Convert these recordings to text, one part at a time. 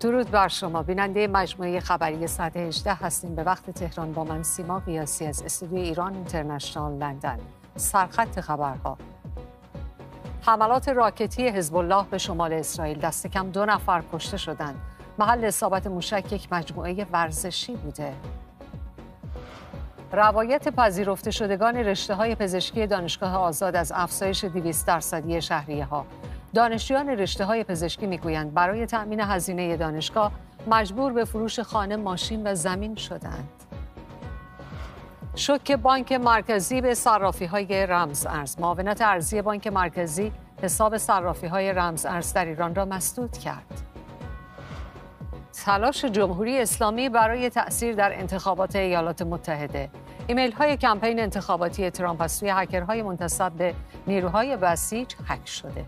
درود بر شما بیننده مجموعه خبری ساعت هستیم به وقت تهران با من سیما قیاسی از استودیو ایران اینترنشنال لندن سرخط خبرها حملات راکتی حزب الله به شمال اسرائیل دست کم دو نفر کشته شدند محل اصابت موشک یک مجموعه ورزشی بوده روایت پذیرفته شدگان رشته های پزشکی دانشگاه آزاد از افزایش 200 درصدی شهریه ها دانشجویان رشته های پزشکی میگویند برای تأمین هزینه دانشگاه مجبور به فروش خانه، ماشین و زمین شدند. شوک بانک مرکزی به صرافی های رمز ارز معاونت ارزی بانک مرکزی حساب صرافی های رمز ارز در ایران را مسدود کرد. تلاش جمهوری اسلامی برای تأثیر در انتخابات ایالات متحده ایمیل های کمپین انتخاباتی ترامپ از سوی هکرهای منتصب به نیروهای بسیج هک شده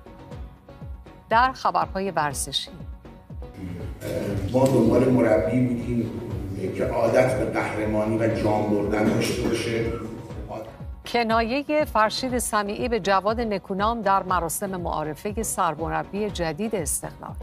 در خبرهای ورزشی ما دنبال مربی بودیم که عادت به قهرمانی و جام بردن داشته باشه کنایه فرشید سمیعی به جواد نکونام در مراسم معارفه سرمربی جدید استقلال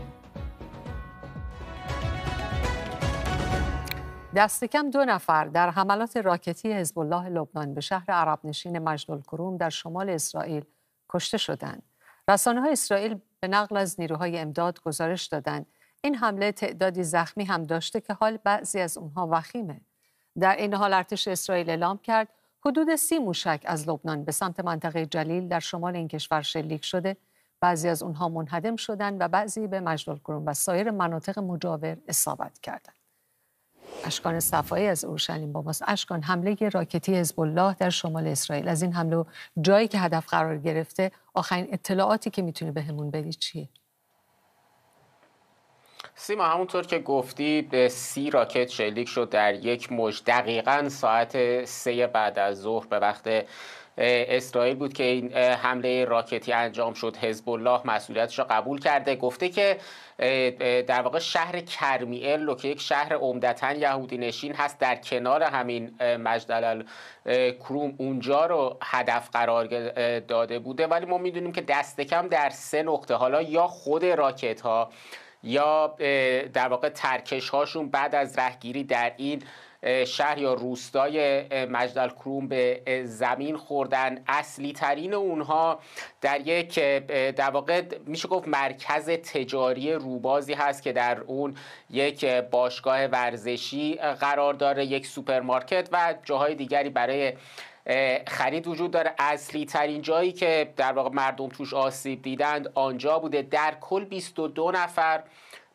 دست کم دو نفر در حملات راکتی حزب الله لبنان به شهر عرب نشین مجدل کروم در شمال اسرائیل کشته شدند. رسانه های اسرائیل به نقل از نیروهای امداد گزارش دادند این حمله تعدادی زخمی هم داشته که حال بعضی از اونها وخیمه در این حال ارتش اسرائیل اعلام کرد حدود سی موشک از لبنان به سمت منطقه جلیل در شمال این کشور شلیک شده بعضی از اونها منهدم شدند و بعضی به مجدل و سایر مناطق مجاور اصابت کردند اشکان صفایی از اورشلیم ماست اشکان حمله راکتی حزب الله در شمال اسرائیل از این حمله جایی که هدف قرار گرفته آخرین اطلاعاتی که میتونی بهمون بدی چیه سیما همونطور که گفتی به سی راکت شلیک شد در یک مش دقیقا ساعت سه بعد از ظهر به وقت اسرائیل بود که این حمله راکتی انجام شد حزب الله مسئولیتش را قبول کرده گفته که در واقع شهر کرمیل رو که یک شهر عمدتا یهودی نشین هست در کنار همین مجدل کروم اونجا رو هدف قرار داده بوده ولی ما میدونیم که دست کم در سه نقطه حالا یا خود راکت ها یا در واقع ترکش هاشون بعد از رهگیری در این شهر یا روستای مجدل کروم به زمین خوردن اصلی ترین اونها در یک در واقع میشه گفت مرکز تجاری روبازی هست که در اون یک باشگاه ورزشی قرار داره یک سوپرمارکت و جاهای دیگری برای خرید وجود داره اصلی ترین جایی که در واقع مردم توش آسیب دیدند آنجا بوده در کل 22 نفر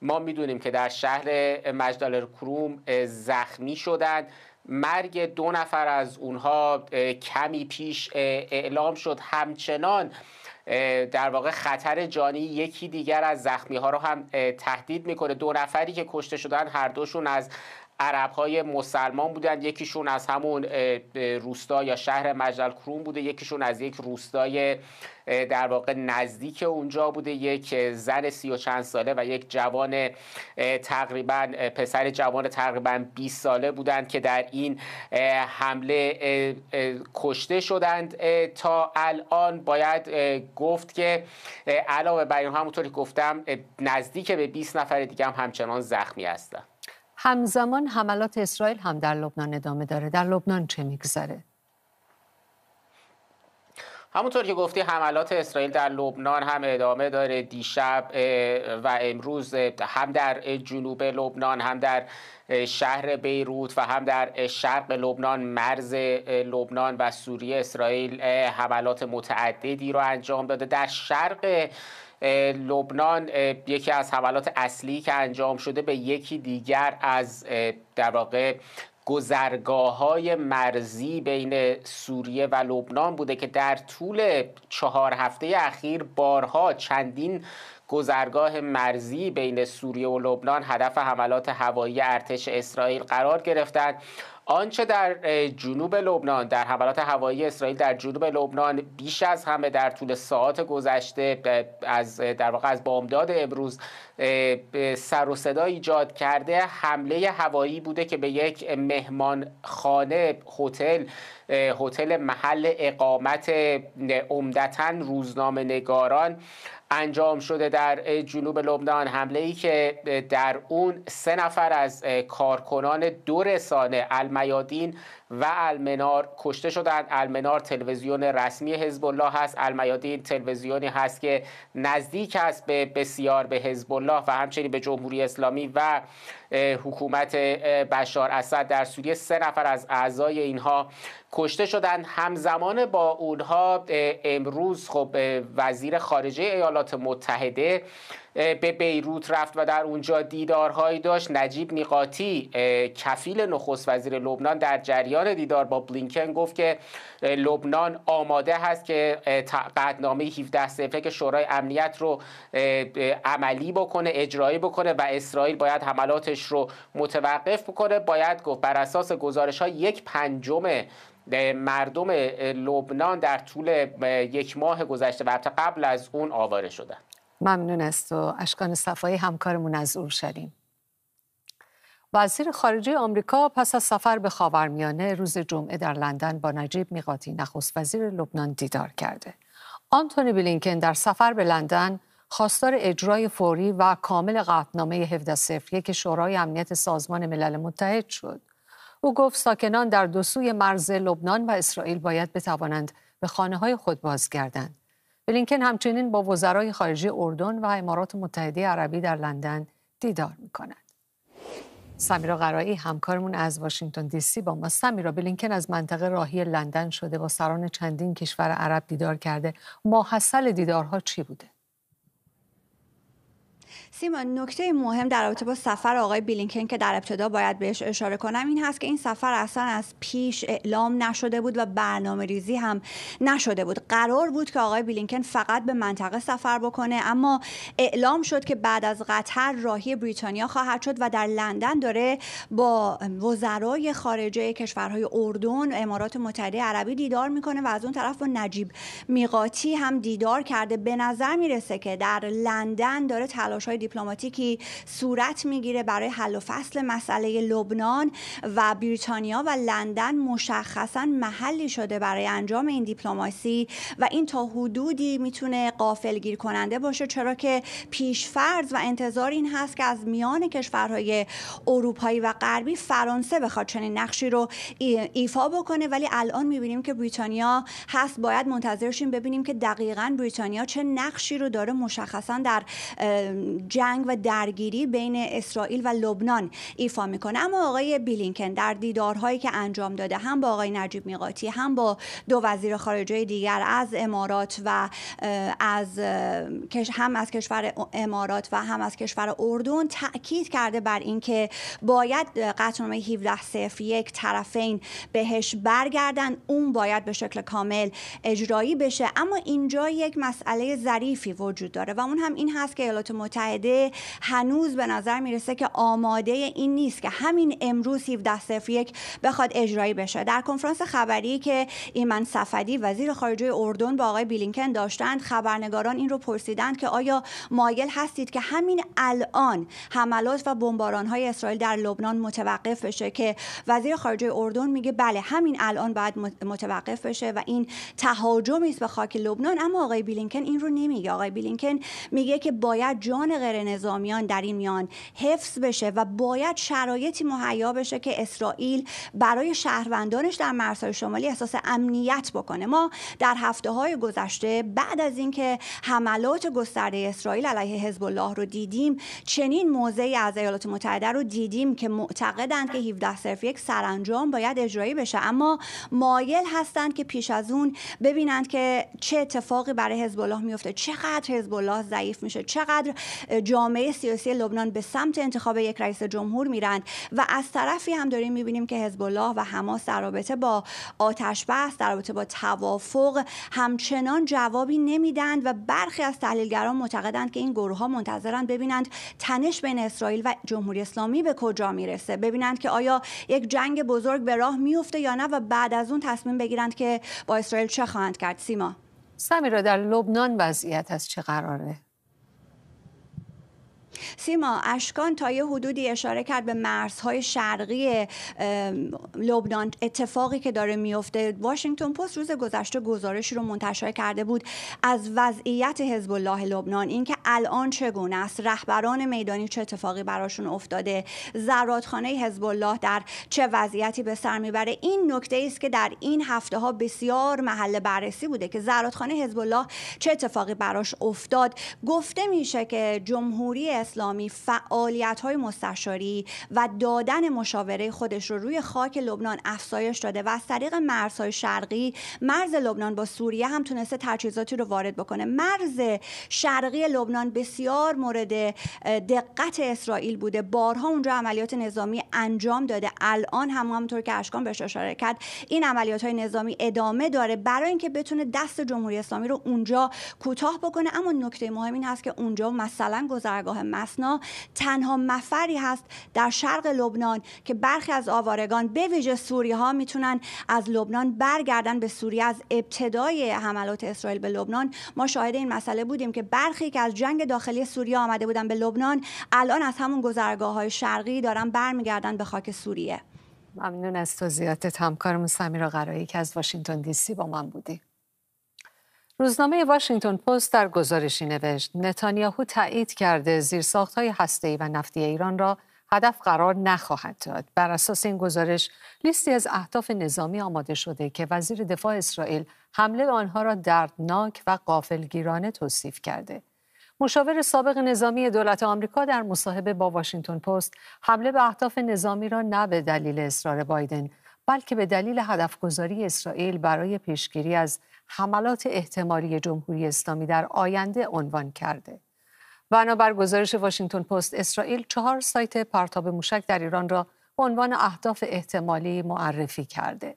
ما میدونیم که در شهر مجدال کروم زخمی شدند مرگ دو نفر از اونها کمی پیش اعلام شد همچنان در واقع خطر جانی یکی دیگر از زخمی ها رو هم تهدید میکنه دو نفری که کشته شدن هر دوشون از عرب های مسلمان بودند یکیشون از همون روستا یا شهر مجل کرون بوده یکیشون از یک روستای در واقع نزدیک اونجا بوده یک زن سی و چند ساله و یک جوان تقریبا پسر جوان تقریبا 20 ساله بودند که در این حمله کشته شدند تا الان باید گفت که علاوه بر این همونطوری گفتم نزدیک به 20 نفر دیگه هم همچنان زخمی هستند همزمان حملات اسرائیل هم در لبنان ادامه داره در لبنان چه میگذره همونطور که گفتی حملات اسرائیل در لبنان هم ادامه داره دیشب و امروز هم در جنوب لبنان هم در شهر بیروت و هم در شرق لبنان مرز لبنان و سوریه اسرائیل حملات متعددی رو انجام داده در شرق لبنان یکی از حملات اصلی که انجام شده به یکی دیگر از در واقع گذرگاه های مرزی بین سوریه و لبنان بوده که در طول چهار هفته اخیر بارها چندین گذرگاه مرزی بین سوریه و لبنان هدف حملات هوایی ارتش اسرائیل قرار گرفتند آنچه در جنوب لبنان در حملات هوایی اسرائیل در جنوب لبنان بیش از همه در طول ساعات گذشته از در واقع از بامداد امروز سر و صدا ایجاد کرده حمله هوایی بوده که به یک مهمان خانه هتل هتل محل اقامت عمدتا روزنامه نگاران انجام شده در جنوب لبنان حمله ای که در اون سه نفر از کارکنان دو رسانه المیادین و المنار کشته شدند المنار تلویزیون رسمی حزب الله هست المیادین تلویزیونی هست که نزدیک است به بسیار به حزب الله و همچنین به جمهوری اسلامی و حکومت بشار اسد در سوریه سه نفر از اعضای اینها کشته شدند همزمان با اونها امروز خب وزیر خارجه ایالات متحده به بیروت رفت و در اونجا دیدارهایی داشت نجیب میقاتی کفیل نخست وزیر لبنان در جریان دیدار با بلینکن گفت که لبنان آماده هست که قدنامه 17 صفحه که شورای امنیت رو عملی بکنه اجرایی بکنه و اسرائیل باید حملاتش رو متوقف بکنه باید گفت بر اساس گزارش ها یک پنجم مردم لبنان در طول یک ماه گذشته و قبل از اون آواره شدن ممنون است و اشکان صفایی همکارمون از اورشلیم وزیر خارجه آمریکا پس از سفر به خاورمیانه روز جمعه در لندن با نجیب میقاتی نخست وزیر لبنان دیدار کرده. آنتونی بلینکن در سفر به لندن خواستار اجرای فوری و کامل قطعنامه 1701 شورای امنیت سازمان ملل متحد شد. او گفت ساکنان در دو سوی مرز لبنان و اسرائیل باید بتوانند به خانه های خود بازگردند. بلینکن همچنین با وزرای خارجه اردن و امارات متحده عربی در لندن دیدار می کند. سمیرا قرائی همکارمون از واشنگتن دی سی با ما سمیرا بلینکن از منطقه راهی لندن شده با سران چندین کشور عرب دیدار کرده ماحصل دیدارها چی بوده سیما نکته مهم در رابطه با سفر آقای بیلینکن که در ابتدا باید بهش اشاره کنم این هست که این سفر اصلا از پیش اعلام نشده بود و برنامه ریزی هم نشده بود قرار بود که آقای بیلینکن فقط به منطقه سفر بکنه اما اعلام شد که بعد از قطر راهی بریتانیا خواهد شد و در لندن داره با وزرای خارجه کشورهای اردن امارات متحده عربی دیدار میکنه و از اون طرف با نجیب میقاتی هم دیدار کرده به نظر میرسه که در لندن داره تلاش های دیپلماتیکی صورت میگیره برای حل و فصل مسئله لبنان و بریتانیا و لندن مشخصا محلی شده برای انجام این دیپلماسی و این تا حدودی میتونه گیر کننده باشه چرا که پیش فرض و انتظار این هست که از میان کشورهای اروپایی و غربی فرانسه بخواد چنین نقشی رو ایفا بکنه ولی الان میبینیم که بریتانیا هست باید منتظرشیم ببینیم که دقیقا بریتانیا چه نقشی رو داره مشخصا در جنگ و درگیری بین اسرائیل و لبنان ایفا میکنه اما آقای بلینکن در دیدارهایی که انجام داده هم با آقای نجیب میقاتی هم با دو وزیر خارجه دیگر از امارات و از هم از کشور امارات و هم از کشور اردن تاکید کرده بر اینکه باید قطعنامه یک طرفین بهش برگردن اون باید به شکل کامل اجرایی بشه اما اینجا یک مسئله ظریفی وجود داره و اون هم این هست که ایالات متحده هنوز به نظر میرسه که آماده این نیست که همین امروز 17 یک بخواد اجرایی بشه در کنفرانس خبری که ایمن صفدی وزیر خارجه اردن با آقای بلینکن داشتند خبرنگاران این رو پرسیدند که آیا مایل هستید که همین الان حملات و بمباران های اسرائیل در لبنان متوقف بشه که وزیر خارجه اردن میگه بله همین الان باید متوقف بشه و این تهاجمی است به خاک لبنان اما آقای بلینکن این رو نمیگه آقای بلینکن میگه که باید جان غیر نظامیان در این میان حفظ بشه و باید شرایطی مهیا بشه که اسرائیل برای شهروندانش در مرزهای شمالی احساس امنیت بکنه ما در هفته های گذشته بعد از اینکه حملات گسترده اسرائیل علیه حزب الله رو دیدیم چنین موضعی از ایالات متحده رو دیدیم که معتقدند که یک سرانجام باید اجرایی بشه اما مایل هستند که پیش از اون ببینند که چه اتفاقی برای حزب الله میفته چقدر حزب الله ضعیف میشه چقدر جامعه سیاسی لبنان به سمت انتخاب یک رئیس جمهور میرند و از طرفی هم داریم میبینیم که حزب الله و حماس در رابطه با آتش بس در رابطه با توافق همچنان جوابی نمیدند و برخی از تحلیلگران معتقدند که این گروه ها منتظرند ببینند تنش بین اسرائیل و جمهوری اسلامی به کجا میرسه ببینند که آیا یک جنگ بزرگ به راه میفته یا نه و بعد از اون تصمیم بگیرند که با اسرائیل چه خواهند کرد سیما سمیرا در لبنان وضعیت از چه قراره سیما اشکان تا یه حدودی اشاره کرد به مرزهای شرقی لبنان اتفاقی که داره میفته واشنگتن پست روز گذشته گزارش رو منتشر کرده بود از وضعیت حزب الله لبنان اینکه الان چگونه است رهبران میدانی چه اتفاقی براشون افتاده زرادخانه حزب الله در چه وضعیتی به سر میبره این نکته است که در این هفته ها بسیار محل بررسی بوده که زرادخانه حزب الله چه اتفاقی براش افتاد گفته میشه که جمهوری اسلامی فعالیت های مستشاری و دادن مشاوره خودش رو روی خاک لبنان افزایش داده و از طریق مرزهای شرقی مرز لبنان با سوریه هم تونسته تجهیزاتی رو وارد بکنه مرز شرقی لبنان بسیار مورد دقت اسرائیل بوده بارها اونجا عملیات نظامی انجام داده الان هم همونطور که اشکان بهش اشاره کرد این عملیات های نظامی ادامه داره برای اینکه بتونه دست جمهوری اسلامی رو اونجا کوتاه بکنه اما نکته مهم این هست که اونجا مثلا گذرگاه مسنا تنها مفری هست در شرق لبنان که برخی از آوارگان به ویژه سوری ها میتونن از لبنان برگردن به سوریه از ابتدای حملات اسرائیل به لبنان ما شاهد این مسئله بودیم که برخی که از جنگ داخلی سوریه آمده بودن به لبنان الان از همون گذرگاه های شرقی دارن برمیگردن به خاک سوریه ممنون از توضیحاتت همکارمون سمیرا قرایی که از واشنگتن دی سی با من بودی روزنامه واشنگتن پست در گزارشی نوشت نتانیاهو تایید کرده زیرساختهای هسته‌ای و نفتی ایران را هدف قرار نخواهد داد بر اساس این گزارش لیستی از اهداف نظامی آماده شده که وزیر دفاع اسرائیل حمله آنها را دردناک و قافلگیرانه توصیف کرده مشاور سابق نظامی دولت آمریکا در مصاحبه با واشنگتن پست حمله به اهداف نظامی را نه به دلیل اصرار بایدن بلکه به دلیل هدف گذاری اسرائیل برای پیشگیری از حملات احتمالی جمهوری اسلامی در آینده عنوان کرده. بنابر گزارش واشنگتن پست اسرائیل چهار سایت پرتاب موشک در ایران را به عنوان اهداف احتمالی معرفی کرده.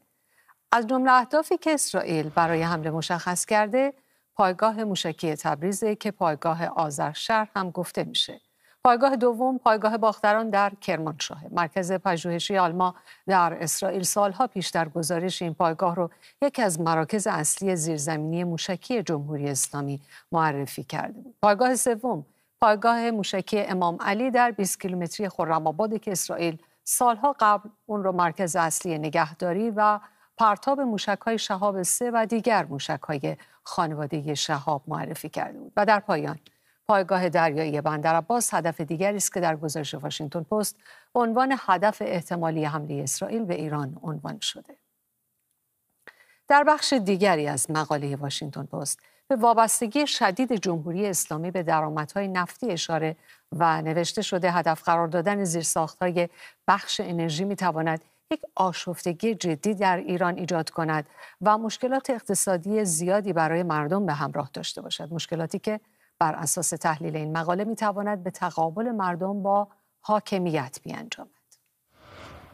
از جمله اهدافی که اسرائیل برای حمله مشخص کرده، پایگاه موشکی تبریزه که پایگاه آذرشهر هم گفته میشه. پایگاه دوم پایگاه باختران در کرمانشاه مرکز پژوهشی آلما در اسرائیل سالها پیش در گزارش این پایگاه رو یکی از مراکز اصلی زیرزمینی موشکی جمهوری اسلامی معرفی کرده بود پایگاه سوم پایگاه موشکی امام علی در 20 کیلومتری خرم‌آباد که اسرائیل سالها قبل اون رو مرکز اصلی نگهداری و پرتاب موشک شهاب سه و دیگر موشک خانواده شهاب معرفی کرده بود و در پایان پایگاه دریایی بندراباس هدف دیگری است که در گزارش واشنگتن پست عنوان هدف احتمالی حمله اسرائیل به ایران عنوان شده. در بخش دیگری از مقاله واشنگتن پست به وابستگی شدید جمهوری اسلامی به درآمدهای نفتی اشاره و نوشته شده هدف قرار دادن زیرساختهای بخش انرژی میتواند یک آشفتگی جدی در ایران ایجاد کند و مشکلات اقتصادی زیادی برای مردم به همراه داشته باشد مشکلاتی که بر اساس تحلیل این مقاله می به تقابل مردم با حاکمیت بیانجامد.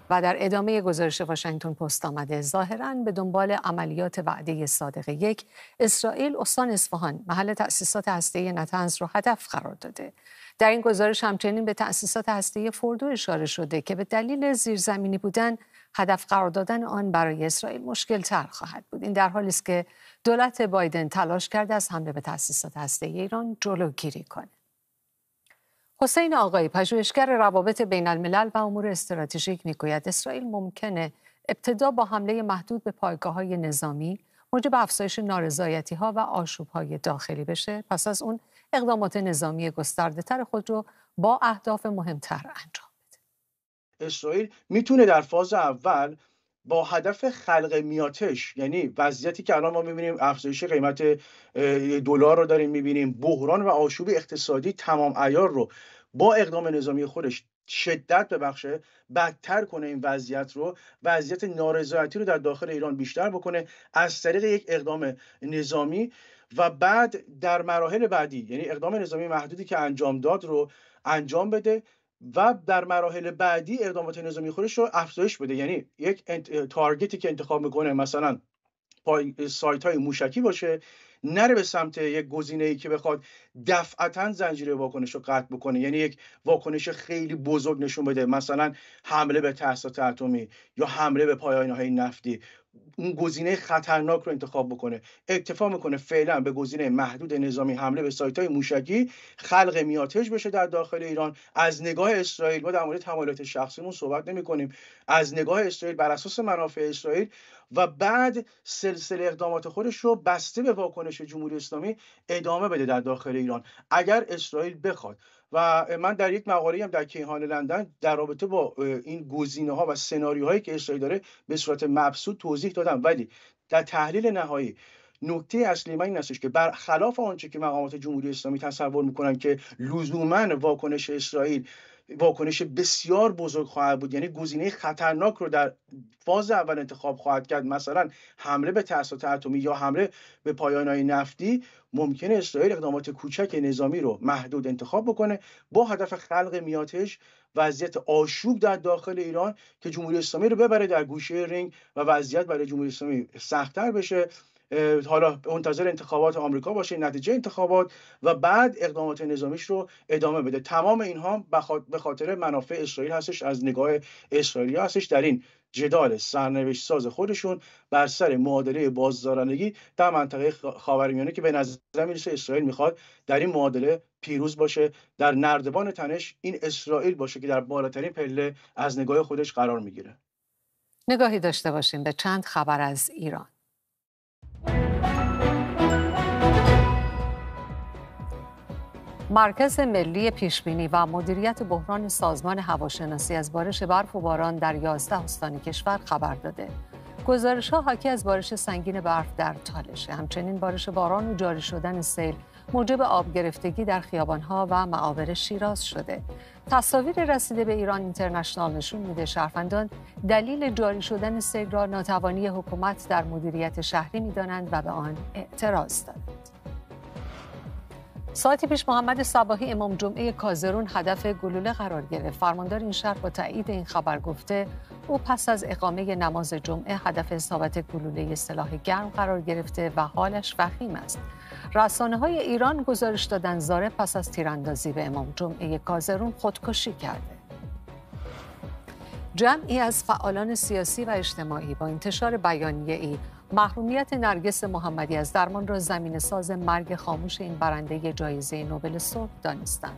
و در ادامه گزارش واشنگتن پست آمده ظاهرا به دنبال عملیات وعده صادق یک اسرائیل استان اصفهان محل تأسیسات هسته نتنز را هدف قرار داده در این گزارش همچنین به تأسیسات هسته فردو اشاره شده که به دلیل زیرزمینی بودن هدف قرار دادن آن برای اسرائیل مشکل تر خواهد بود این در حالی است که دولت بایدن تلاش کرده از حمله به تاسیسات هسته ایران جلوگیری کنه حسین آقای پژوهشگر روابط بین الملل و امور استراتژیک میگوید اسرائیل ممکنه ابتدا با حمله محدود به پایگاه های نظامی موجب افزایش نارضایتی ها و آشوب های داخلی بشه پس از اون اقدامات نظامی گسترده تر خود رو با اهداف مهمتر انجام اسرائیل میتونه در فاز اول با هدف خلق میاتش یعنی وضعیتی که الان ما میبینیم افزایش قیمت دلار رو داریم میبینیم بحران و آشوب اقتصادی تمام ایار رو با اقدام نظامی خودش شدت ببخشه بدتر کنه این وضعیت رو وضعیت نارضایتی رو در داخل ایران بیشتر بکنه از طریق یک اقدام نظامی و بعد در مراحل بعدی یعنی اقدام نظامی محدودی که انجام داد رو انجام بده و در مراحل بعدی اقدامات نظامی خودش رو افزایش بده یعنی یک انت... تارگتی که انتخاب میکنه مثلا پای... سایت های موشکی باشه نره به سمت یک گزینه ای که بخواد دفعتا زنجیره واکنش رو قطع بکنه یعنی یک واکنش خیلی بزرگ نشون بده مثلا حمله به تاسیسات اتمی یا حمله به پایانه های نفتی اون گزینه خطرناک رو انتخاب بکنه اکتفا میکنه فعلا به گزینه محدود نظامی حمله به سایت های موشکی خلق میاتش بشه در داخل ایران از نگاه اسرائیل ما در مورد تمایلات شخصیمون صحبت نمی کنیم از نگاه اسرائیل بر اساس منافع اسرائیل و بعد سلسله اقدامات خودش رو بسته به واکنش جمهوری اسلامی ادامه بده در داخل ایران اگر اسرائیل بخواد و من در یک مقاله هم در کیهان لندن در رابطه با این گزینه ها و سناریوهایی که اسرائیل داره به صورت مبسوط توضیح دادم ولی در تحلیل نهایی نکته اصلی من این هستش که برخلاف آنچه که مقامات جمهوری اسلامی تصور میکنن که لزوما واکنش اسرائیل واکنش بسیار بزرگ خواهد بود یعنی گزینه خطرناک رو در فاز اول انتخاب خواهد کرد مثلا حمله به تاسیسات اتمی یا حمله به پایانهای نفتی ممکن اسرائیل اقدامات کوچک نظامی رو محدود انتخاب بکنه با هدف خلق میاتش وضعیت آشوب در داخل ایران که جمهوری اسلامی رو ببره در گوشه رنگ و وضعیت برای جمهوری اسلامی سختتر بشه حالا منتظر انتخابات آمریکا باشه نتیجه انتخابات و بعد اقدامات نظامیش رو ادامه بده تمام اینها به خاطر منافع اسرائیل هستش از نگاه اسرائیلی هستش در این جدال سرنوشت ساز خودشون بر سر معادله بازدارندگی در منطقه خاورمیانه که به نظر میرسه اسرائیل میخواد در این معادله پیروز باشه در نردبان تنش این اسرائیل باشه که در بالاترین پله از نگاه خودش قرار میگیره نگاهی داشته باشیم به چند خبر از ایران مرکز ملی پیشبینی و مدیریت بحران سازمان هواشناسی از بارش برف و باران در 11 استان کشور خبر داده. گزارش ها حاکی از بارش سنگین برف در تالشه. همچنین بارش باران و جاری شدن سیل موجب آب گرفتگی در خیابانها و معابر شیراز شده. تصاویر رسیده به ایران اینترنشنال نشون میده شهروندان دلیل جاری شدن سیل را ناتوانی حکومت در مدیریت شهری میدانند و به آن اعتراض دارند. ساعتی پیش محمد صباحی امام جمعه کازرون هدف گلوله قرار گرفت فرماندار این شهر با تایید این خبر گفته او پس از اقامه نماز جمعه هدف اصابت گلوله سلاح گرم قرار گرفته و حالش وخیم است رسانه های ایران گزارش دادن زاره پس از تیراندازی به امام جمعه کازرون خودکشی کرده جمعی از فعالان سیاسی و اجتماعی با انتشار بیانیه ای محرومیت نرگس محمدی از درمان را زمین ساز مرگ خاموش این برنده جایزه نوبل صلح دانستند.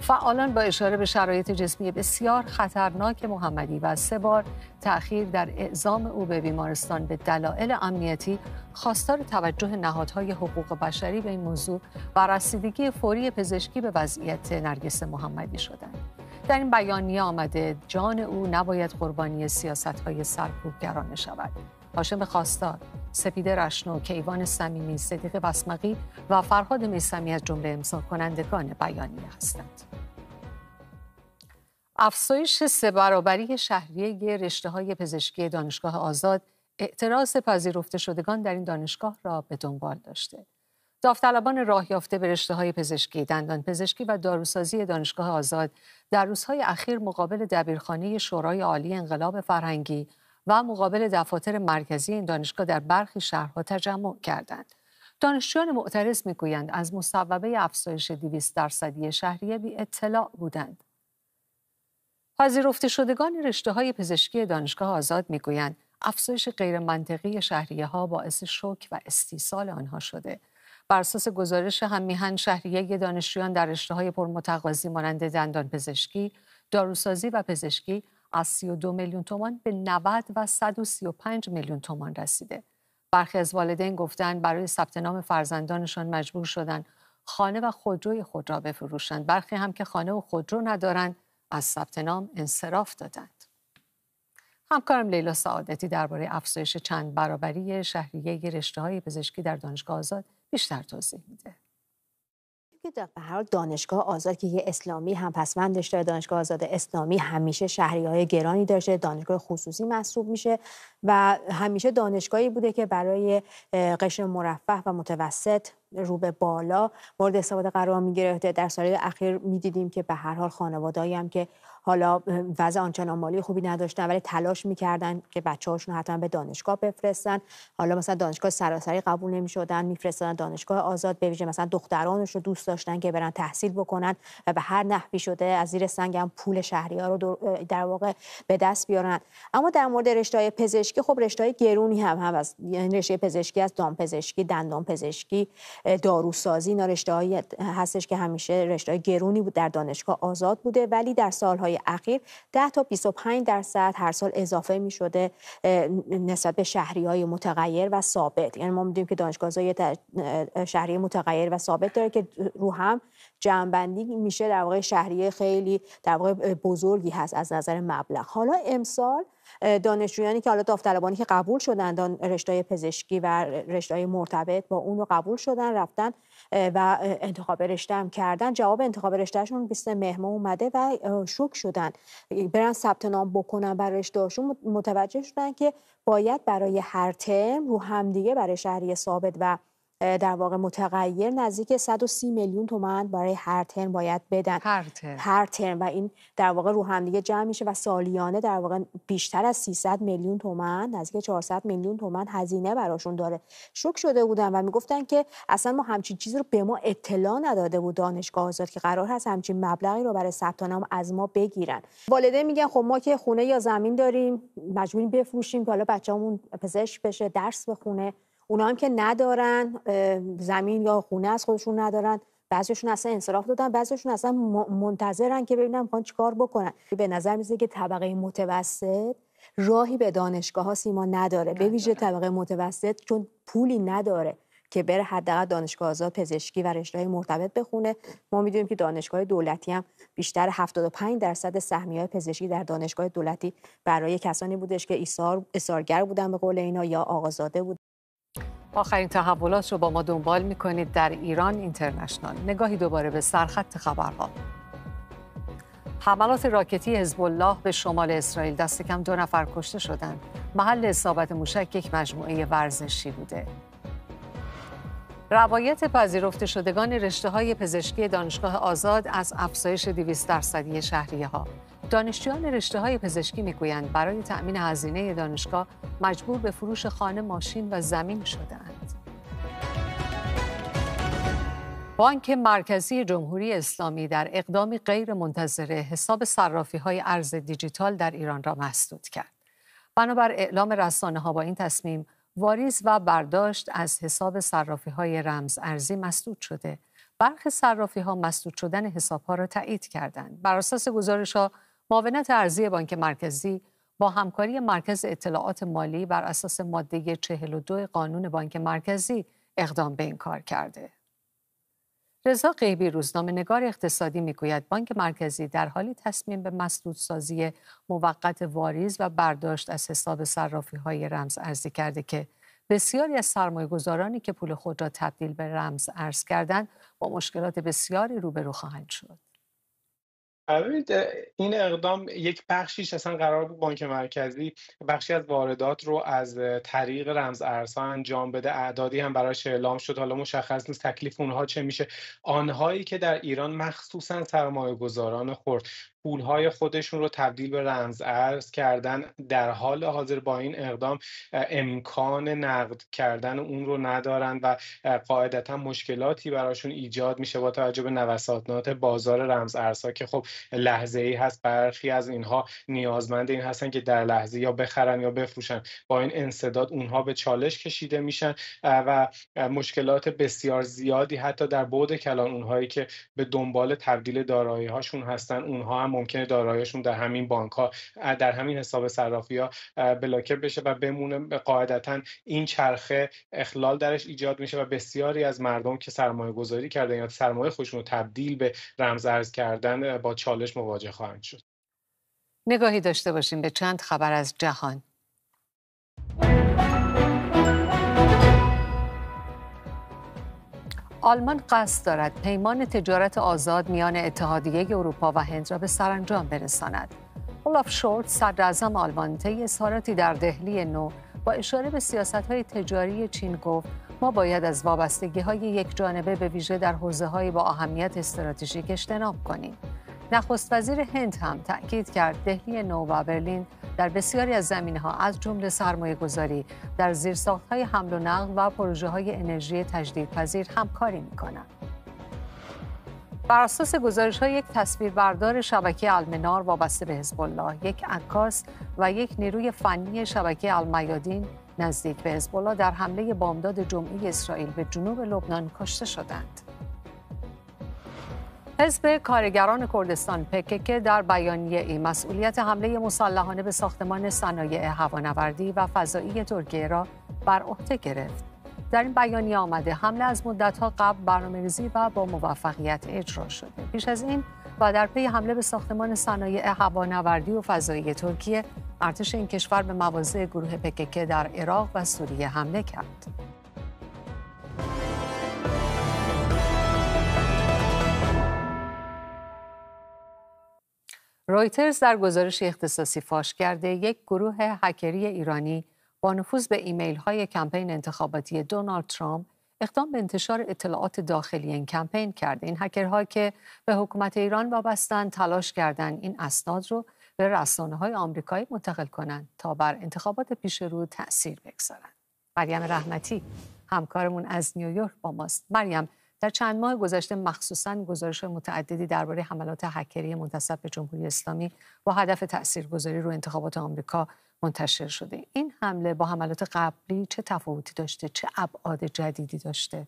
فعالان با اشاره به شرایط جسمی بسیار خطرناک محمدی و سه بار تأخیر در اعزام او به بیمارستان به دلایل امنیتی خواستار توجه نهادهای حقوق بشری به این موضوع و رسیدگی فوری پزشکی به وضعیت نرگس محمدی شدند. در این بیانیه آمده جان او نباید قربانی سیاست های سرکوبگرانه شود. هاشم خواستار سپیده رشنو کیوان صمیمی صدیق بسمقی و فرهاد میسمی از جمله امضا کنندگان بیانیه هستند افزایش سه برابری شهریه رشته های پزشکی دانشگاه آزاد اعتراض پذیرفته شدگان در این دانشگاه را به دنبال داشته. داوطلبان راه یافته به رشته های پزشکی، دندان پزشکی و داروسازی دانشگاه آزاد در روزهای اخیر مقابل دبیرخانه شورای عالی انقلاب فرهنگی و مقابل دفاتر مرکزی این دانشگاه در برخی شهرها تجمع کردند. دانشجویان معترض میگویند از مصوبه افزایش 200 درصدی شهریه بی اطلاع بودند. پذیرفته شدگان رشته های پزشکی دانشگاه آزاد میگویند افزایش غیرمنطقی شهریه ها باعث شوک و استیصال آنها شده. بر اساس گزارش میهن شهریه دانشجویان در رشته های پرمتقاضی مانند دندان پزشکی، داروسازی و پزشکی از 32 میلیون تومان به 90 و 135 میلیون تومان رسیده. برخی از والدین گفتند برای ثبت نام فرزندانشان مجبور شدند خانه و خودروی خود را بفروشند. برخی هم که خانه و خودرو ندارند از ثبت نام انصراف دادند. همکارم لیلا سعادتی درباره افزایش چند برابری شهریه رشته های پزشکی در دانشگاه آزاد بیشتر توضیح میده. به هر دانشگاه آزاد که یه اسلامی هم پسندش داره دانشگاه آزاد اسلامی همیشه شهری های گرانی داشته دانشگاه خصوصی محسوب میشه و همیشه دانشگاهی بوده که برای قشر مرفه و متوسط رو به بالا مورد استفاده قرار می گرفته در سالهای اخیر میدیدیم که به هر حال خانواده‌ای هم که حالا وضع آنچنان مالی خوبی نداشتن ولی تلاش میکردن که بچه هاشون حتما به دانشگاه بفرستن حالا مثلا دانشگاه سراسری قبول نمیشدن میفرستادن دانشگاه آزاد به ویژه مثلا دخترانش رو دوست داشتن که برن تحصیل بکنن و به هر نحوی شده از زیر سنگ هم پول شهری ها رو در واقع به دست بیارن اما در مورد رشته پزشکی خب رشته گرونی هم هم از یعنی رشته پزشکی از دام پزشکی دندان پزشکی داروسازی اینا رشته هستش که همیشه رشته گرونی بود در دانشگاه آزاد بوده ولی در سالهای اخیر 10 تا 25 درصد هر سال اضافه می شده نسبت به شهری های متغیر و ثابت یعنی ما میدونیم که دانشگاه های شهری متغیر و ثابت داره که رو هم جنبندی میشه در واقع شهریه خیلی در واقع بزرگی هست از نظر مبلغ حالا امسال دانشجویانی که حالا داوطلبانی که قبول شدن رشته پزشکی و رشته مرتبط با اون رو قبول شدن رفتن و انتخاب رشته کردن جواب انتخاب رشتهشون 20 مهمه اومده و شوک شدن برن ثبت نام بکنن برای رشتهشون متوجه شدن که باید برای هر ترم رو همدیگه برای شهری ثابت و در واقع متغیر نزدیک 130 میلیون تومان برای هر ترم باید بدن هر ترم. هر ترم و این در واقع رو هم دیگه جمع میشه و سالیانه در واقع بیشتر از 300 میلیون تومان نزدیک 400 میلیون تومان هزینه براشون داره شوک شده بودن و میگفتن که اصلا ما همچین چیزی رو به ما اطلاع نداده بود دانشگاه آزاد که قرار هست همچین مبلغی رو برای ثبت نام از ما بگیرن والدین میگن خب ما که خونه یا زمین داریم مجبوریم بفروشیم که حالا بچه‌مون پزشک بشه درس بخونه اونا هم که ندارن زمین یا خونه از خودشون ندارن بعضیشون اصلا انصراف دادن بعضیشون اصلا منتظرن که ببینن میخوان چیکار بکنن به نظر میزه که طبقه متوسط راهی به دانشگاه ها سیما نداره به ویژه طبقه متوسط چون پولی نداره که بره حداقل دانشگاه آزاد پزشکی و رشته مرتبط بخونه ما میدونیم که دانشگاه دولتی هم بیشتر 75 درصد سهمیه پزشکی در دانشگاه دولتی برای کسانی بودش که ایثار بودن به قول اینا یا آقازاده بود آخرین تحولات رو با ما دنبال میکنید در ایران اینترنشنال نگاهی دوباره به سرخط خبرها حملات راکتی حزب الله به شمال اسرائیل دست کم دو نفر کشته شدند محل اصابت موشک یک مجموعه ورزشی بوده روایت پذیرفته شدگان رشته های پزشکی دانشگاه آزاد از افزایش 200 درصدی شهریه ها دانشجویان رشته های پزشکی میگویند برای تأمین هزینه دانشگاه مجبور به فروش خانه ماشین و زمین شدهاند. بانک مرکزی جمهوری اسلامی در اقدامی غیر منتظره حساب صرافی های ارز دیجیتال در ایران را مسدود کرد. بنابر اعلام رسانه ها با این تصمیم واریز و برداشت از حساب صرافی های رمز ارزی مسدود شده برخی صرافی ها مسدود شدن حساب ها را تایید کردند بر اساس گزارش ها معاونت ارزی بانک مرکزی با همکاری مرکز اطلاعات مالی بر اساس ماده 42 قانون بانک مرکزی اقدام به این کار کرده. رضا غیبی روزنامه نگار اقتصادی میگوید بانک مرکزی در حالی تصمیم به مسدود سازی موقت واریز و برداشت از حساب صرافی های رمز ارزی کرده که بسیاری از سرمایه گذارانی که پول خود را تبدیل به رمز ارز کردند با مشکلات بسیاری روبرو خواهند شد. ببینید این اقدام یک بخشیش اصلا قرار بود بانک مرکزی بخشی از واردات رو از طریق رمز ارزها انجام بده اعدادی هم براش اعلام شد حالا مشخص نیست تکلیف اونها چه میشه آنهایی که در ایران مخصوصا سرمایه گذاران خورد پولهای خودشون رو تبدیل به رمز ارز کردن در حال حاضر با این اقدام امکان نقد کردن اون رو ندارن و قاعدتا مشکلاتی براشون ایجاد میشه با توجه به نوسانات بازار رمز ارزها که خب لحظه ای هست برخی از اینها نیازمند این هستن که در لحظه یا بخرن یا بفروشن با این انصداد اونها به چالش کشیده میشن و مشکلات بسیار زیادی حتی در بعد کلان اونهایی که به دنبال تبدیل دارایی هاشون هستن اونها هم ممکنه داراییشون در همین بانک ها در همین حساب صرافی ها بلاکر بشه و بمونه قاعدتا این چرخه اخلال درش ایجاد میشه و بسیاری از مردم که سرمایه گذاری کردن یا سرمایه خودشون تبدیل به رمز ارز کردن با چالش مواجه خواهند شد نگاهی داشته باشیم به چند خبر از جهان آلمان قصد دارد پیمان تجارت آزاد میان اتحادیه اروپا و هند را به سرانجام برساند. اولاف شورت صدراعظم آلمان طی اظهاراتی در دهلی نو با اشاره به سیاست های تجاری چین گفت ما باید از وابستگی های یک جانبه به ویژه در حوزه با اهمیت استراتژیک اجتناب کنیم. نخست وزیر هند هم تأکید کرد دهلی نو و برلین در بسیاری از زمینه ها از جمله سرمایه گذاری در زیرساخت های حمل و نقل و پروژه های انرژی تجدیدپذیر همکاری می کنند. بر اساس گزارش یک تصویربردار شبکه المنار وابسته به حزب الله، یک عکاس و یک نیروی فنی شبکه المیادین نزدیک به حزب در حمله بامداد جمعی اسرائیل به جنوب لبنان کشته شدند. حزب کارگران کردستان پکک در بیانیه ای مسئولیت حمله مسلحانه به ساختمان صنایع هوانوردی و فضایی ترکیه را بر عهده گرفت. در این بیانیه آمده حمله از ها قبل برنامه‌ریزی و با موفقیت اجرا شده. پیش از این و در پی حمله به ساختمان صنایع هوانوردی و فضایی ترکیه ارتش این کشور به مواضع گروه پکک در عراق و سوریه حمله کرد. رایترز در گزارش اختصاصی فاش کرده یک گروه هکری ایرانی با نفوذ به ایمیل های کمپین انتخاباتی دونالد ترامپ اقدام به انتشار اطلاعات داخلی این کمپین کرده این هکرها که به حکومت ایران وابستند تلاش کردند این اسناد رو به رسانه های آمریکایی منتقل کنند تا بر انتخابات پیش رو تاثیر بگذارند مریم رحمتی همکارمون از نیویورک با ماست مریم در چند ماه گذشته مخصوصا گزارش متعددی درباره حملات هکری منتصب به جمهوری اسلامی با هدف تاثیرگذاری رو انتخابات آمریکا منتشر شده این حمله با حملات قبلی چه تفاوتی داشته چه ابعاد جدیدی داشته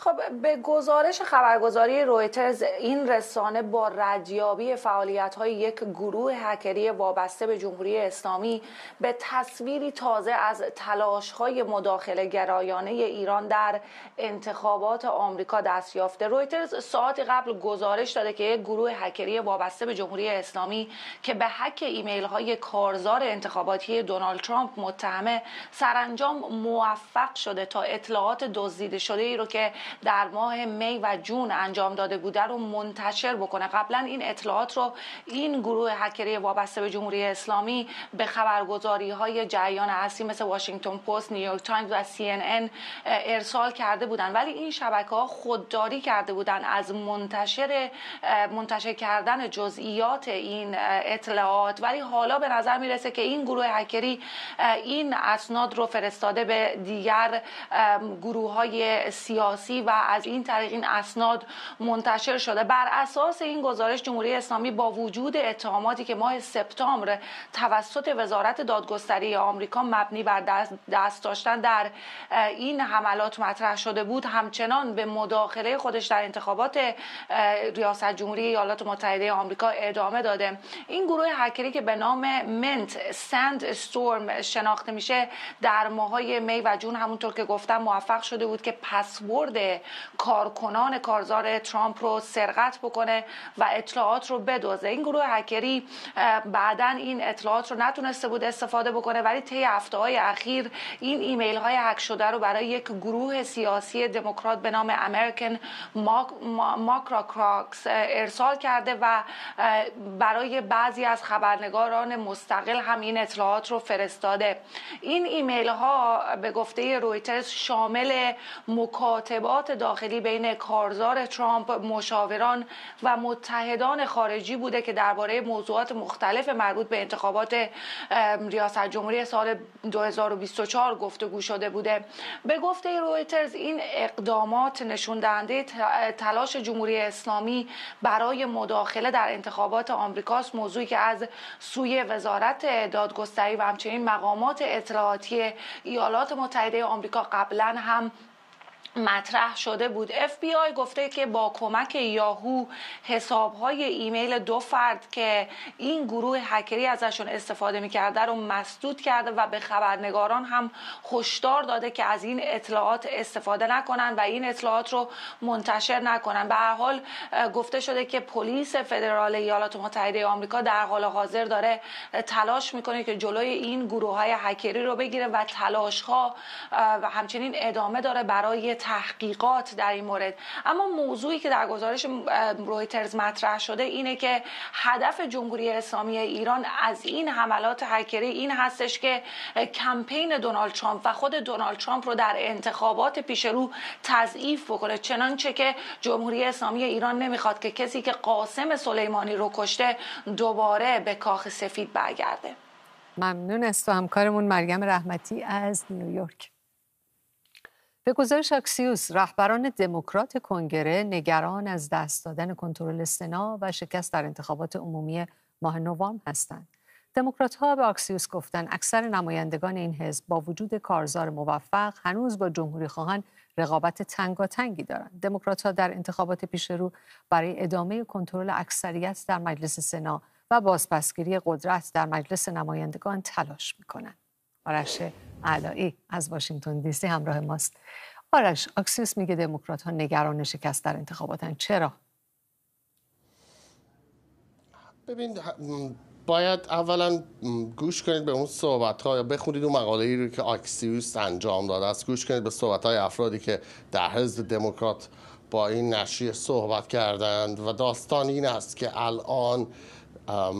خب به گزارش خبرگزاری رویترز این رسانه با ردیابی فعالیت های یک گروه هکری وابسته به جمهوری اسلامی به تصویری تازه از تلاش های مداخله گرایانه ایران در انتخابات آمریکا دست یافته رویترز ساعت قبل گزارش داده که یک گروه هکری وابسته به جمهوری اسلامی که به حک ایمیل های کارزار انتخاباتی دونالد ترامپ متهمه سرانجام موفق شده تا اطلاعات دزدیده شده ای رو که در ماه می و جون انجام داده بوده رو منتشر بکنه قبلا این اطلاعات رو این گروه هکری وابسته به جمهوری اسلامی به خبرگزاری های جریان اصلی مثل واشنگتن پست، نیویورک تایمز و سی ان ارسال کرده بودند. ولی این شبکه ها خودداری کرده بودند از منتشر منتشر کردن جزئیات این اطلاعات ولی حالا به نظر میرسه که این گروه هکری این اسناد رو فرستاده به دیگر گروه های سیاسی و از این طریق این اسناد منتشر شده بر اساس این گزارش جمهوری اسلامی با وجود اتهاماتی که ماه سپتامبر توسط وزارت دادگستری آمریکا مبنی بر دست, داشتن در این حملات مطرح شده بود همچنان به مداخله خودش در انتخابات ریاست جمهوری ایالات متحده آمریکا ادامه داده این گروه هکری که به نام منت سند استورم شناخته میشه در ماهای می و جون همونطور که گفتم موفق شده بود که پسورد کارکنان کارزار ترامپ رو سرقت بکنه و اطلاعات رو بدوزه این گروه هکری بعدا این اطلاعات رو نتونسته بود استفاده بکنه ولی طی هفته های اخیر این ایمیل های هک شده رو برای یک گروه سیاسی دموکرات به نام امریکن ماکراکراکس ارسال کرده و برای بعضی از خبرنگاران مستقل هم این اطلاعات رو فرستاده این ایمیل ها به گفته رویترز شامل مکاتبه ارتباط داخلی بین کارزار ترامپ مشاوران و متحدان خارجی بوده که درباره موضوعات مختلف مربوط به انتخابات ریاست جمهوری سال 2024 گفتگو شده بوده به گفته رویترز این اقدامات نشون دهنده تلاش جمهوری اسلامی برای مداخله در انتخابات آمریکاست موضوعی که از سوی وزارت دادگستری و همچنین مقامات اطلاعاتی ایالات متحده آمریکا قبلا هم مطرح شده بود اف بی آی گفته که با کمک یاهو حساب های ایمیل دو فرد که این گروه هکری ازشون استفاده میکرده رو مسدود کرده و به خبرنگاران هم هشدار داده که از این اطلاعات استفاده نکنن و این اطلاعات رو منتشر نکنن به هر حال گفته شده که پلیس فدرال ایالات متحده آمریکا در حال حاضر داره تلاش میکنه که جلوی این گروه های هکری رو بگیره و تلاش ها و همچنین ادامه داره برای تحقیقات در این مورد اما موضوعی که در گزارش رویترز مطرح شده اینه که هدف جمهوری اسلامی ایران از این حملات هکری این هستش که کمپین دونالد ترامپ و خود دونالد ترامپ رو در انتخابات پیش رو تضعیف بکنه چنانچه که جمهوری اسلامی ایران نمیخواد که کسی که قاسم سلیمانی رو کشته دوباره به کاخ سفید برگرده ممنون است و همکارمون مریم رحمتی از نیویورک به گزارش اکسیوس رهبران دموکرات کنگره نگران از دست دادن کنترل سنا و شکست در انتخابات عمومی ماه نوامبر هستند دموکرات ها به آکسیوس گفتن اکثر نمایندگان این حزب با وجود کارزار موفق هنوز با جمهوری خواهان رقابت تنگاتنگی دارند دموکرات ها در انتخابات پیش رو برای ادامه کنترل اکثریت در مجلس سنا و بازپسگیری قدرت در مجلس نمایندگان تلاش می کنند. علایی از واشنگتن دی سی همراه ماست آرش آکسیوس میگه دموکرات ها نگران شکست در انتخاباتن چرا ببین باید اولا گوش کنید به اون صحبت ها یا بخونید اون مقاله ای رو که آکسیوس انجام داده است گوش کنید به صحبت های افرادی که در حزب دموکرات با این نشریه صحبت کردند و داستان این است که الان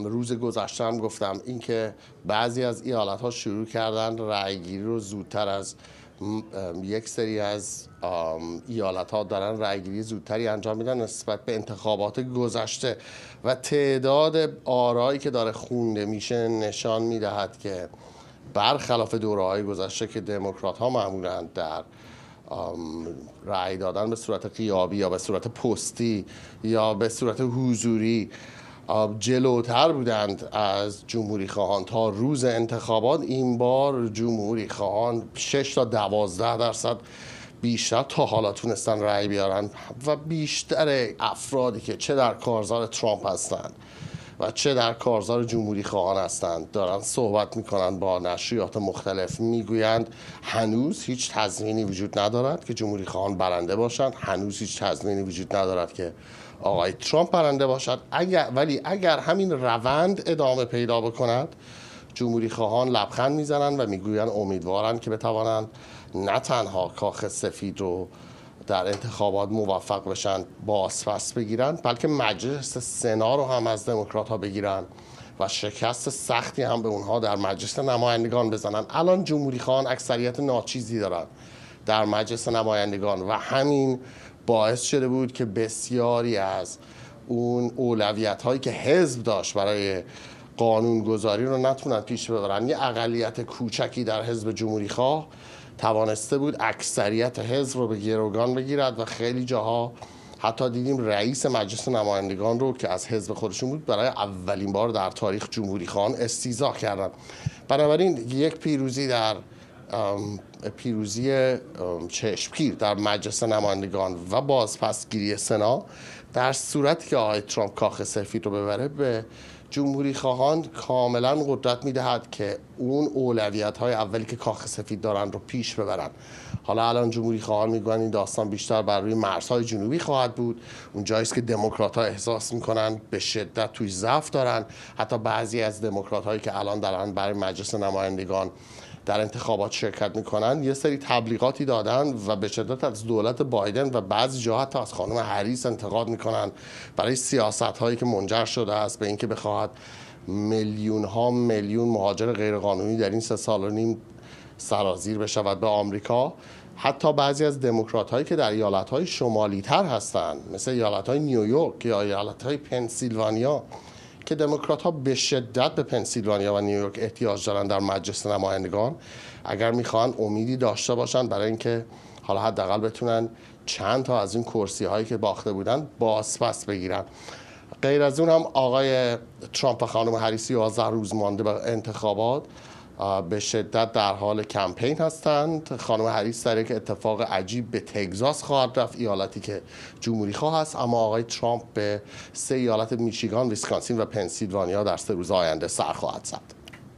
روز گذشته هم گفتم اینکه بعضی از ایالت ها شروع کردن رأیگیری رو زودتر از یک سری از ایالت ها دارن رأیگیری زودتری انجام میدن نسبت به انتخابات گذشته و تعداد آرایی که داره خونده میشه نشان میدهد که برخلاف دوره های گذشته که دموکرات ها معمولا در رأی دادن به صورت قیابی یا به صورت پستی یا به صورت حضوری جلوتر بودند از جمهوری خواهان تا روز انتخابات این بار جمهوری خواهان 6 تا 12 درصد بیشتر تا حالا تونستن رأی بیارن و بیشتر افرادی که چه در کارزار ترامپ هستند و چه در کارزار جمهوری خواهان هستند دارن صحبت میکنند با نشریات مختلف میگویند هنوز هیچ تضمینی وجود ندارد که جمهوری خواهان برنده باشند هنوز هیچ تضمینی وجود ندارد که آقای ترامپ برنده باشد اگر ولی اگر همین روند ادامه پیدا بکند جمهوری خواهان لبخند میزنند و میگویند امیدوارند که بتوانند نه تنها کاخ سفید رو در انتخابات موفق بشن بازپس بگیرند بلکه مجلس سنا رو هم از دموکرات ها بگیرن و شکست سختی هم به اونها در مجلس نمایندگان بزنن الان جمهوری خان اکثریت ناچیزی دارن در مجلس نمایندگان و همین باعث شده بود که بسیاری از اون اولویت هایی که حزب داشت برای قانونگذاری رو نتونن پیش ببرن یه اقلیت کوچکی در حزب جمهوری خواه توانسته بود اکثریت حزب رو به گروگان بگیرد و خیلی جاها حتی دیدیم رئیس مجلس نمایندگان رو که از حزب خودشون بود برای اولین بار در تاریخ جمهوری خان استیزا کردن بنابراین یک پیروزی در پیروزی چشمگیر در مجلس نمایندگان و بازپسگیری سنا در صورتی که آقای ترامپ کاخ سفید رو ببره به جمهوری خواهان کاملا قدرت میدهد که اون اولویت های اولی که کاخ سفید دارن رو پیش ببرن حالا الان جمهوری خواهان میگن این داستان بیشتر بر روی مرزهای جنوبی خواهد بود اون جاییست که دموکرات ها احساس میکنن به شدت توی ضعف دارن حتی بعضی از دموکرات هایی که الان دارن برای مجلس نمایندگان در انتخابات شرکت میکنن یه سری تبلیغاتی دادن و به شدت از دولت بایدن و بعضی جا از خانم هریس انتقاد میکنن برای سیاست هایی که منجر شده است به اینکه بخواهد میلیون ها میلیون مهاجر غیرقانونی در این سه سال و نیم سرازیر بشود به آمریکا حتی بعضی از دموکرات هایی که در ایالت های شمالی تر هستند مثل ایالت های نیویورک یا ایالت های پنسیلوانیا که دموکرات ها به شدت به پنسیلوانیا و نیویورک احتیاج دارن در مجلس نمایندگان اگر میخوان امیدی داشته باشن برای اینکه حالا حداقل بتونن چند تا از این کرسی هایی که باخته بودن بازپس بگیرن غیر از اون هم آقای ترامپ و خانم هریسی 11 روز مانده به انتخابات به شدت در حال کمپین هستند خانم هریس در یک اتفاق عجیب به تگزاس خواهد رفت ایالتی که جمهوری خواه است اما آقای ترامپ به سه ایالت میشیگان ویسکانسین و پنسیلوانیا در سه روز آینده سر خواهد زد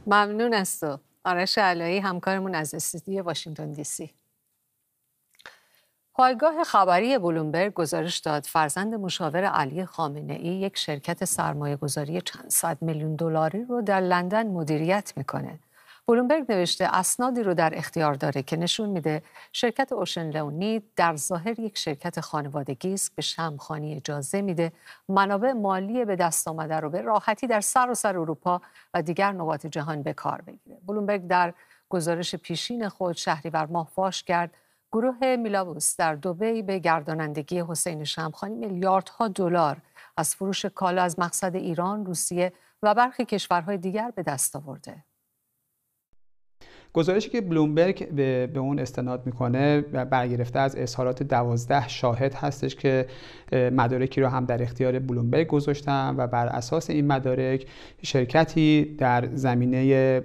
ممنون است تو آرش علایی همکارمون از استودیو واشنگتن دی سی پایگاه خبری بلومبرگ گزارش داد فرزند مشاور علی خامنه ای یک شرکت سرمایه گذاری چند صد میلیون دلاری رو در لندن مدیریت میکنه. بلومبرگ نوشته اسنادی رو در اختیار داره که نشون میده شرکت اوشن لونی در ظاهر یک شرکت خانوادگی است به شمخانی اجازه میده منابع مالی به دست آمده رو به راحتی در سراسر سر اروپا و دیگر نقاط جهان به کار بگیره بلومبرگ در گزارش پیشین خود شهریور ماه فاش کرد گروه میلاوس در دوبی به گردانندگی حسین شمخانی میلیاردها دلار از فروش کالا از مقصد ایران، روسیه و برخی کشورهای دیگر به دست آورده. گزارشی که بلومبرگ به, اون استناد میکنه برگرفته از اظهارات دوازده شاهد هستش که مدارکی رو هم در اختیار بلومبرگ گذاشتن و بر اساس این مدارک شرکتی در زمینه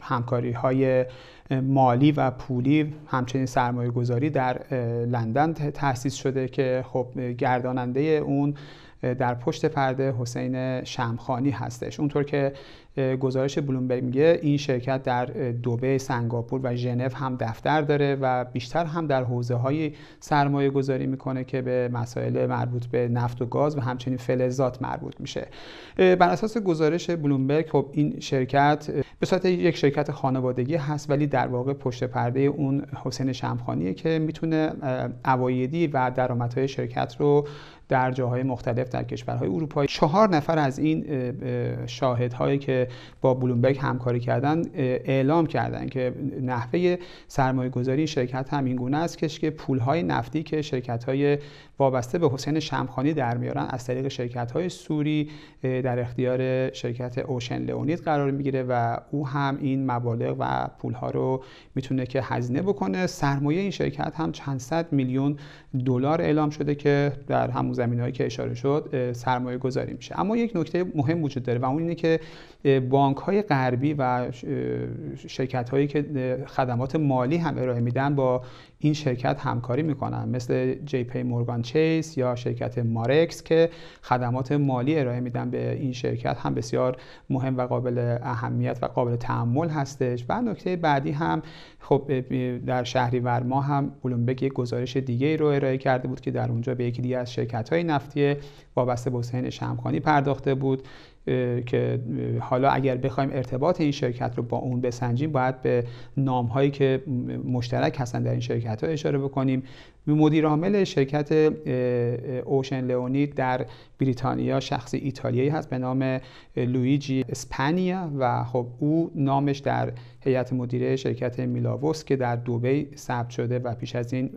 همکاری های مالی و پولی همچنین سرمایه گذاری در لندن تأسیس شده که خب گرداننده اون در پشت پرده حسین شمخانی هستش اونطور که گزارش بلومبرگ میگه این شرکت در دوبه سنگاپور و ژنو هم دفتر داره و بیشتر هم در حوزه های سرمایه گذاری میکنه که به مسائل مربوط به نفت و گاز و همچنین فلزات مربوط میشه بر اساس گزارش بلومبرگ خب این شرکت به صورت یک شرکت خانوادگی هست ولی در واقع پشت پرده اون حسین شمخانیه که میتونه اوایدی و درآمدهای شرکت رو در جاهای مختلف در کشورهای اروپایی چهار نفر از این شاهدهایی که با بلومبرگ همکاری کردن اعلام کردن که نحوه سرمایه گذاری شرکت هم این گونه است که پولهای نفتی که شرکت های وابسته به حسین شمخانی در میارن از طریق شرکت های سوری در اختیار شرکت اوشن لئونید قرار میگیره و او هم این مبالغ و پولها رو میتونه که هزینه بکنه سرمایه این شرکت هم چند صد میلیون دلار اعلام شده که در همون زمینه هایی که اشاره شد سرمایه گذاری میشه اما یک نکته مهم وجود داره و اون اینه که بانک های غربی و شرکت هایی که خدمات مالی هم ارائه میدن با این شرکت همکاری میکنن مثل جی پی مورگان چیس یا شرکت مارکس که خدمات مالی ارائه میدن به این شرکت هم بسیار مهم و قابل اهمیت و قابل تعمل هستش و نکته بعدی هم خب در شهریور ما هم بلومبرگ یک گزارش دیگه ای رو ارائه کرده بود که در اونجا به یکی دیگه از شرکت های نفتی وابسته به حسین شمخانی پرداخته بود که حالا اگر بخوایم ارتباط این شرکت رو با اون بسنجیم باید به نام هایی که مشترک هستن در این شرکت ها اشاره بکنیم مدیر عامل شرکت اوشن لئونید در بریتانیا شخص ایتالیایی هست به نام لویجی اسپانیا و خب او نامش در هیئت مدیره شرکت میلاوس که در دوبی ثبت شده و پیش از این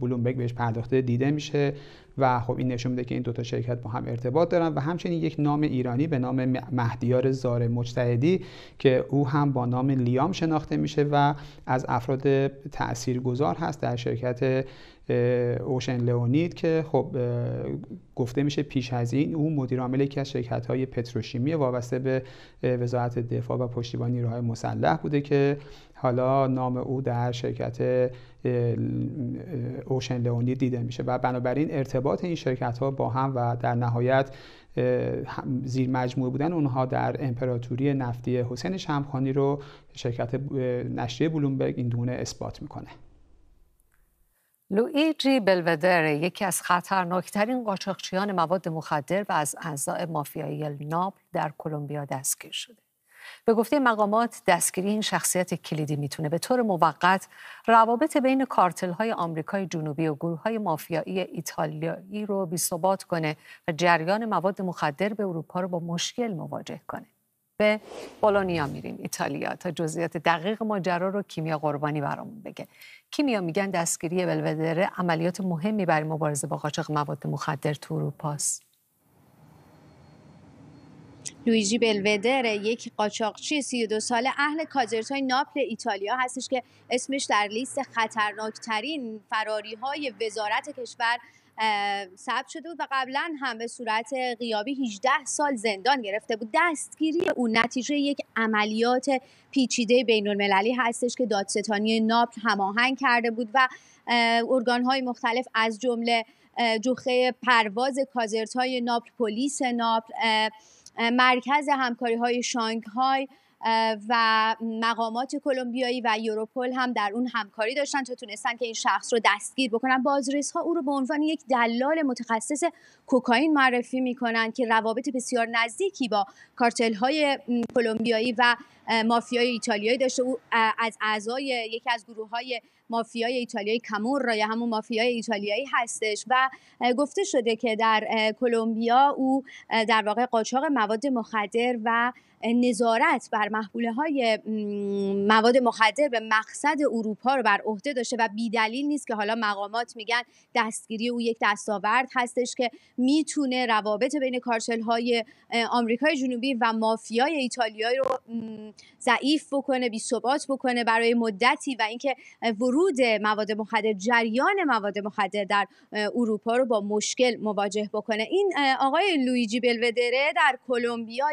بلومبرگ بهش پرداخته دیده میشه و خب این نشون میده که این دوتا شرکت با هم ارتباط دارن و همچنین یک نام ایرانی به نام مهدیار زار مجتهدی که او هم با نام لیام شناخته میشه و از افراد تاثیرگذار هست در شرکت اوشن لئونید که خب گفته میشه پیش از این او مدیر عامل یکی از شرکت های پتروشیمی وابسته به وزارت دفاع و پشتیبانی نیروهای مسلح بوده که حالا نام او در شرکت اوشن لئونید دیده میشه و بنابراین ارتباط این شرکت ها با هم و در نهایت زیر مجموعه بودن اونها در امپراتوری نفتی حسین شمخانی رو شرکت نشریه بلومبرگ این دونه اثبات میکنه لوئیجی بلودر یکی از خطرناکترین قاچاقچیان مواد مخدر و از اعضای مافیایی ناپل در کلمبیا دستگیر شده. به گفته مقامات دستگیری این شخصیت کلیدی میتونه به طور موقت روابط بین کارتل های آمریکای جنوبی و گروه های مافیایی ایتالیایی رو بیثبات کنه و جریان مواد مخدر به اروپا رو با مشکل مواجه کنه. به بولونیا میریم ایتالیا تا جزئیات دقیق ماجرا رو کیمیا قربانی برامون بگه کیمیا میگن دستگیری بلودره عملیات مهمی برای مبارزه با قاچاق مواد مخدر تو اروپاست لویجی بلودر یک قاچاقچی 32 ساله اهل کاجرتای ناپل ایتالیا هستش که اسمش در لیست خطرناکترین فراری های وزارت کشور ثبت شده بود و قبلا هم به صورت غیابی 18 سال زندان گرفته بود دستگیری او نتیجه یک عملیات پیچیده بین المللی هستش که دادستانی ناپل هماهنگ کرده بود و های مختلف از جمله جوخه پرواز های ناپل پلیس ناپل مرکز همکاری های شانگهای و مقامات کلمبیایی و یوروپل هم در اون همکاری داشتن تا تونستن که این شخص رو دستگیر بکنن بازرس ها او رو به عنوان یک دلال متخصص کوکائین معرفی میکنن که روابط بسیار نزدیکی با کارتل های کلمبیایی و مافیای ایتالیایی داشته او از اعضای یکی از گروه های مافیای ایتالیایی کامور را یا همون مافیای ایتالیایی هستش و گفته شده که در کلمبیا او در واقع قاچاق مواد مخدر و نظارت بر محبوله های مواد مخدر به مقصد اروپا رو بر عهده داشته و بیدلیل نیست که حالا مقامات میگن دستگیری او یک دستاورد هستش که میتونه روابط بین کارتل های آمریکای جنوبی و مافیای ایتالیایی رو ضعیف بکنه بی ثبات بکنه برای مدتی و اینکه ورود مواد مخدر جریان مواد مخدر در اروپا رو با مشکل مواجه بکنه این آقای لویجی بلودره در کلمبیا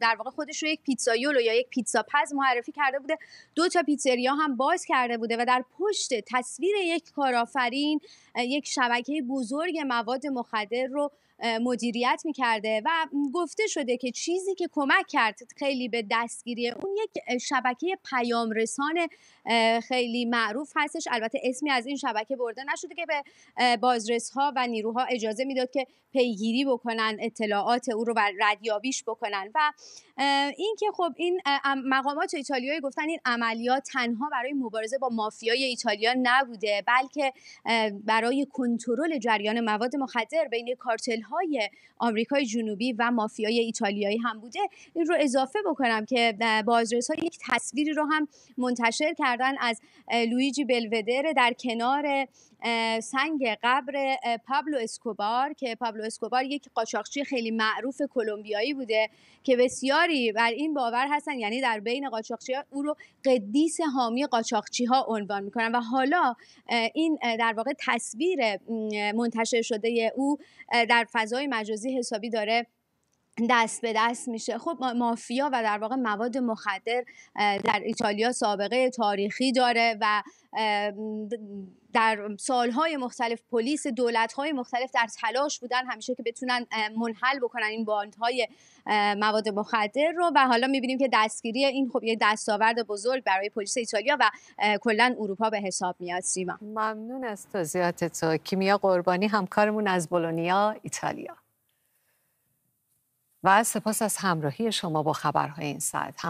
در واقع خودش خودش رو یک پیتزایولو یا یک پیتزا پز معرفی کرده بوده دو تا پیتزریا هم باز کرده بوده و در پشت تصویر یک کارآفرین یک شبکه بزرگ مواد مخدر رو مدیریت میکرده و گفته شده که چیزی که کمک کرد خیلی به دستگیری اون یک شبکه پیام رسان خیلی معروف هستش البته اسمی از این شبکه برده نشده که به بازرس ها و نیروها اجازه میداد که پیگیری بکنن اطلاعات او رو و ردیابیش بکنن و اینکه خب این مقامات ایتالیایی گفتن این عملیات تنها برای مبارزه با مافیای ایتالیا نبوده بلکه برای کنترل جریان مواد مخدر بین کارتل های آمریکای جنوبی و مافیای ایتالیایی هم بوده این رو اضافه بکنم که بازرس ها یک تصویری رو هم منتشر کردن از لویجی بلودر در کنار سنگ قبر پابلو اسکوبار که پابلو اسکوبار یک قاچاقچی خیلی معروف کلمبیایی بوده که بسیاری بر این باور هستن یعنی در بین قاچاقچی ها او رو قدیس حامی قاچاقچی ها عنوان میکنن و حالا این در واقع تصویر منتشر شده او در فضای مجازی حسابی داره دست به دست میشه خب مافیا و در واقع مواد مخدر در ایتالیا سابقه تاریخی داره و در سالهای مختلف پلیس دولتهای مختلف در تلاش بودن همیشه که بتونن منحل بکنن این باندهای مواد مخدر رو و حالا میبینیم که دستگیری این خب یه دستاورد بزرگ برای پلیس ایتالیا و کلا اروپا به حساب میاد سیما ممنون از توضیحات تو کیمیا قربانی همکارمون از بولونیا ایتالیا و سپاس از همراهی شما با خبرهای این ساعت